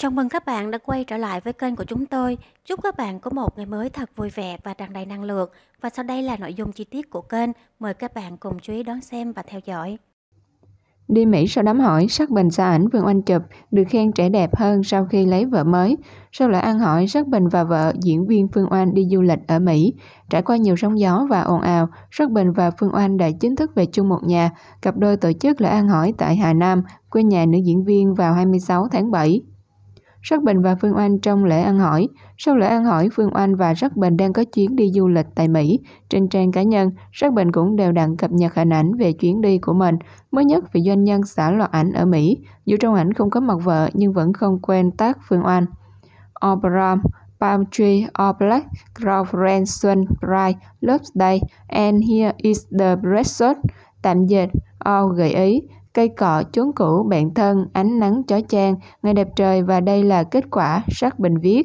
Chào mừng các bạn đã quay trở lại với kênh của chúng tôi. Chúc các bạn có một ngày mới thật vui vẻ và tràn đầy năng lượng. Và sau đây là nội dung chi tiết của kênh. Mời các bạn cùng chú ý đón xem và theo dõi. Đi Mỹ sau đám hỏi, sắc Bình xa ảnh Vương anh chụp, được khen trẻ đẹp hơn sau khi lấy vợ mới. Sau lễ ăn hỏi, sắc Bình và vợ, diễn viên Phương Oanh đi du lịch ở Mỹ. Trải qua nhiều sóng gió và ồn ào, sắc Bình và Phương Oanh đã chính thức về chung một nhà. Cặp đôi tổ chức lễ ăn hỏi tại Hà Nam, quê nhà nữ diễn viên vào 26 tháng 7. Rất Bình và Phương Oanh trong lễ ăn hỏi. Sau lễ ăn hỏi, Phương Oanh và Rất Bình đang có chuyến đi du lịch tại Mỹ. Trên trang cá nhân, Rất Bình cũng đều đặn cập nhật hình ảnh về chuyến đi của mình. Mới nhất vị doanh nhân xả loạt ảnh ở Mỹ. Dù trong ảnh không có mặt vợ nhưng vẫn không quên tác Phương Oanh. Oprah Palm Tree or Black Sun Bright, Love Day and Here is the Resort tạm dịch O gợi ý cây cọ, chốn cũ, bạn thân, ánh nắng chói chang, ngày đẹp trời và đây là kết quả, Sắc Bình viết.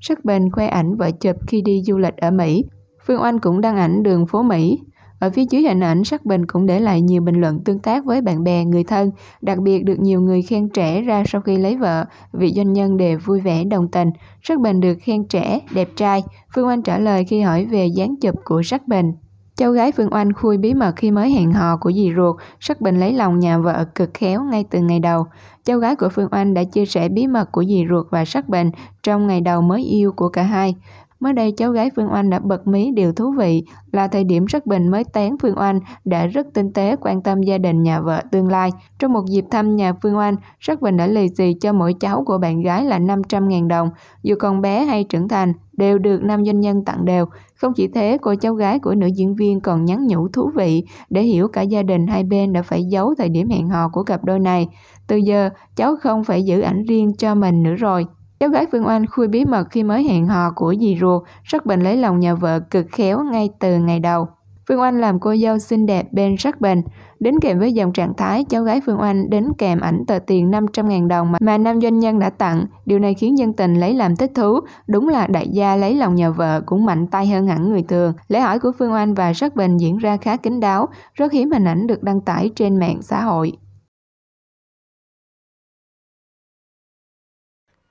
Sắc Bình khoe ảnh vợ chụp khi đi du lịch ở Mỹ. Phương Oanh cũng đăng ảnh đường phố Mỹ. Ở phía dưới hình ảnh, Sắc Bình cũng để lại nhiều bình luận tương tác với bạn bè, người thân, đặc biệt được nhiều người khen trẻ ra sau khi lấy vợ, vị doanh nhân đều vui vẻ đồng tình. Sắc Bình được khen trẻ, đẹp trai. Phương Oanh trả lời khi hỏi về dáng chụp của Sắc Bình. Cháu gái Phương Oanh khui bí mật khi mới hẹn hò của dì ruột, sắc bình lấy lòng nhà vợ cực khéo ngay từ ngày đầu. Cháu gái của Phương Oanh đã chia sẻ bí mật của dì ruột và sắc bình trong ngày đầu mới yêu của cả hai. Mới đây cháu gái Phương Oanh đã bật mí điều thú vị là thời điểm rất bình mới tán Phương Oanh đã rất tinh tế quan tâm gia đình nhà vợ tương lai. Trong một dịp thăm nhà Phương Oanh, rất bình đã lì xì cho mỗi cháu của bạn gái là 500.000 đồng. Dù còn bé hay trưởng thành, đều được nam doanh nhân tặng đều. Không chỉ thế, cô cháu gái của nữ diễn viên còn nhắn nhủ thú vị để hiểu cả gia đình hai bên đã phải giấu thời điểm hẹn hò của cặp đôi này. Từ giờ, cháu không phải giữ ảnh riêng cho mình nữa rồi. Cháu gái Phương Oanh khui bí mật khi mới hẹn hò của dì ruột, rất bình lấy lòng nhà vợ cực khéo ngay từ ngày đầu. Phương Oanh làm cô dâu xinh đẹp bên rất bình. Đến kèm với dòng trạng thái, cháu gái Phương Oanh đến kèm ảnh tờ tiền 500.000 đồng mà, nam doanh nhân đã tặng. Điều này khiến dân tình lấy làm thích thú. Đúng là đại gia lấy lòng nhà vợ cũng mạnh tay hơn hẳn người thường. Lễ hỏi của Phương Oanh và rất bình diễn ra khá kín đáo, rất hiếm hình ảnh được đăng tải trên mạng xã hội.